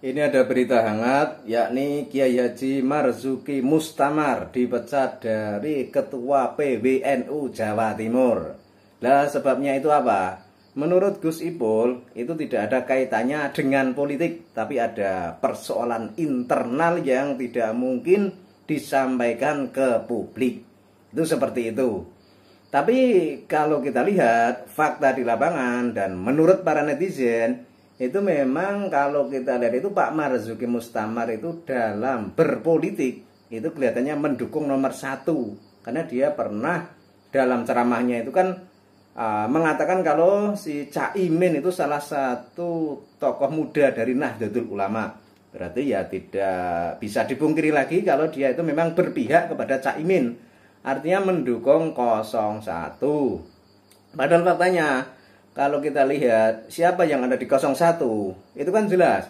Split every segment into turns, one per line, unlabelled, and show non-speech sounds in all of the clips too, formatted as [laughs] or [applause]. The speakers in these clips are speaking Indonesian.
Ini ada berita hangat, yakni Kiai Haji Marzuki Mustamar dipecat dari Ketua PBNU Jawa Timur. Lah sebabnya itu apa? Menurut Gus Ipul, itu tidak ada kaitannya dengan politik, tapi ada persoalan internal yang tidak mungkin disampaikan ke publik. Itu seperti itu. Tapi kalau kita lihat fakta di lapangan dan menurut para netizen, itu memang kalau kita lihat itu Pak Marzuki Mustamar itu dalam berpolitik itu kelihatannya mendukung nomor satu karena dia pernah dalam ceramahnya itu kan uh, mengatakan kalau si Caimin itu salah satu tokoh muda dari Nahdlatul Ulama berarti ya tidak bisa dipungkiri lagi kalau dia itu memang berpihak kepada Caimin artinya mendukung 01 padahal faktanya kalau kita lihat siapa yang ada di 01 itu kan jelas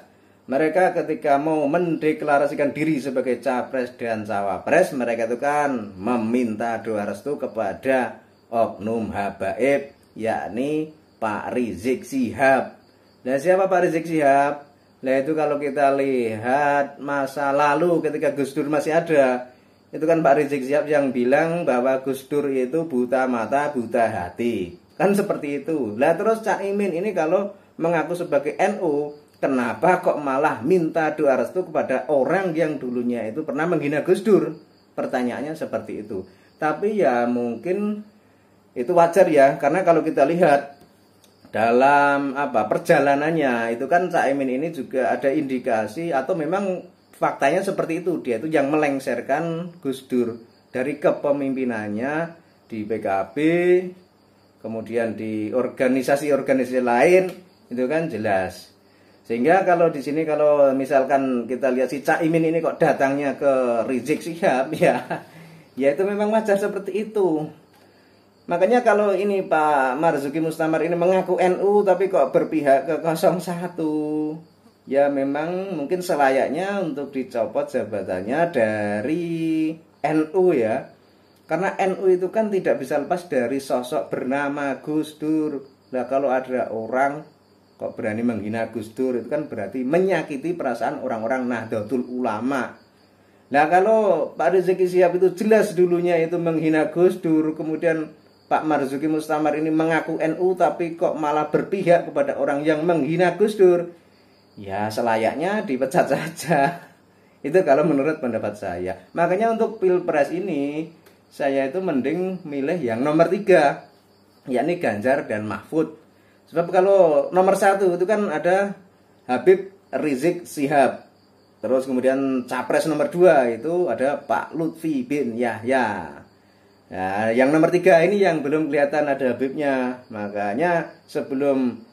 mereka ketika mau mendeklarasikan diri sebagai capres dan cawapres mereka itu kan meminta doa restu kepada oknum habaib yakni Pak Rizik Sihab. Nah siapa Pak Rizik Sihab? Nah itu kalau kita lihat masa lalu ketika Gus Dur masih ada itu kan Pak Rizik Sihab yang bilang bahwa Gus Dur itu buta mata buta hati Kan seperti itu. Lah terus Cak Imin ini kalau mengaku sebagai NU, kenapa kok malah minta doa restu kepada orang yang dulunya itu pernah menghina Gus Dur? Pertanyaannya seperti itu. Tapi ya mungkin itu wajar ya karena kalau kita lihat dalam apa perjalanannya itu kan Cak Imin ini juga ada indikasi atau memang faktanya seperti itu dia itu yang melengserkan Gus Dur dari kepemimpinannya di PKB kemudian di organisasi-organisasi lain itu kan jelas sehingga kalau di sini kalau misalkan kita lihat si Caimin ini kok datangnya ke Rizik Sihab [laughs] ya ya itu memang wajar seperti itu makanya kalau ini Pak Marzuki Mustamar ini mengaku NU tapi kok berpihak ke 01 ya memang mungkin selayaknya untuk dicopot jabatannya dari NU ya karena NU itu kan tidak bisa lepas dari sosok bernama Gus Dur. Nah kalau ada orang kok berani menghina Gus Dur itu kan berarti menyakiti perasaan orang-orang Nahdlatul Ulama. Nah kalau Pak Rizik Siap itu jelas dulunya itu menghina Gus Dur, kemudian Pak Marzuki Mustamar ini mengaku NU tapi kok malah berpihak kepada orang yang menghina Gus Dur. Ya selayaknya dipecat saja. [laughs] Itu kalau menurut pendapat saya. Makanya untuk Pilpres ini saya itu mending milih yang nomor tiga yakni Ganjar dan Mahfud sebab kalau nomor satu itu kan ada Habib Rizik Sihab terus kemudian capres nomor dua itu ada Pak Lutfi bin Yahya nah, yang nomor tiga ini yang belum kelihatan ada Habibnya makanya sebelum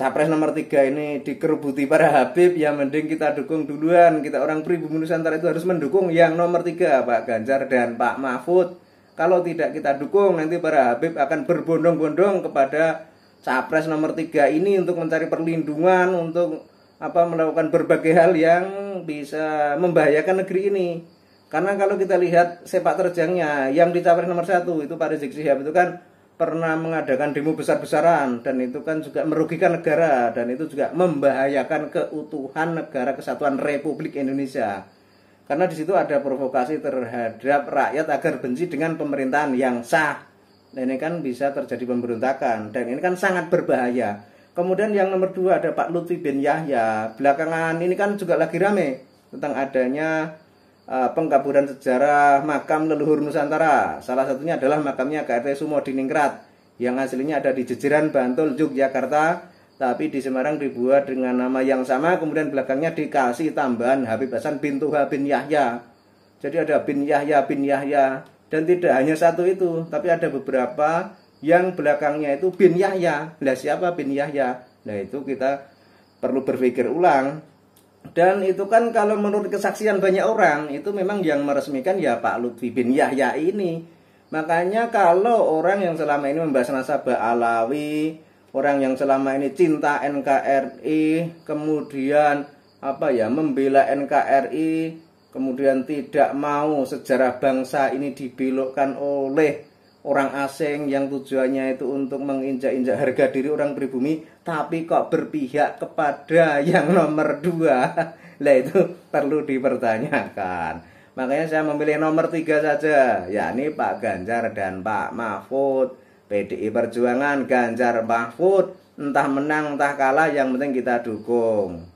capres nomor tiga ini dikerubuti para Habib ya mending kita dukung duluan kita orang pribumi Nusantara itu harus mendukung yang nomor tiga Pak Ganjar dan Pak Mahfud kalau tidak kita dukung nanti para Habib akan berbondong-bondong kepada capres nomor tiga ini untuk mencari perlindungan untuk apa melakukan berbagai hal yang bisa membahayakan negeri ini karena kalau kita lihat sepak terjangnya yang di capres nomor satu itu Pak Rizik Sihab itu kan pernah mengadakan demo besar-besaran dan itu kan juga merugikan negara dan itu juga membahayakan keutuhan negara kesatuan Republik Indonesia. Karena di situ ada provokasi terhadap rakyat agar benci dengan pemerintahan yang sah. Dan nah, ini kan bisa terjadi pemberontakan dan ini kan sangat berbahaya. Kemudian yang nomor dua ada Pak Lutfi bin Yahya. Belakangan ini kan juga lagi rame tentang adanya Eh, pengkaburan sejarah makam leluhur Nusantara. Salah satunya adalah makamnya KRT di Ningrat yang hasilnya ada di Jejeran, Bantul, Yogyakarta, tapi di Semarang dibuat dengan nama yang sama, kemudian belakangnya dikasih tambahan Habib Hasan bin Tuha bin Yahya. Jadi ada bin Yahya bin Yahya dan tidak hanya satu itu, tapi ada beberapa yang belakangnya itu bin Yahya. Nah siapa bin Yahya? Nah itu kita perlu berpikir ulang dan itu kan kalau menurut kesaksian banyak orang itu memang yang meresmikan ya Pak Lutfi bin Yahya ini. Makanya kalau orang yang selama ini membahas nasabah Alawi, orang yang selama ini cinta NKRI, kemudian apa ya membela NKRI, kemudian tidak mau sejarah bangsa ini dibelokkan oleh orang asing yang tujuannya itu untuk menginjak-injak harga diri orang pribumi tapi kok berpihak kepada yang nomor dua [laughs] lah itu perlu dipertanyakan makanya saya memilih nomor tiga saja yakni Pak Ganjar dan Pak Mahfud PDI Perjuangan Ganjar Mahfud entah menang entah kalah yang penting kita dukung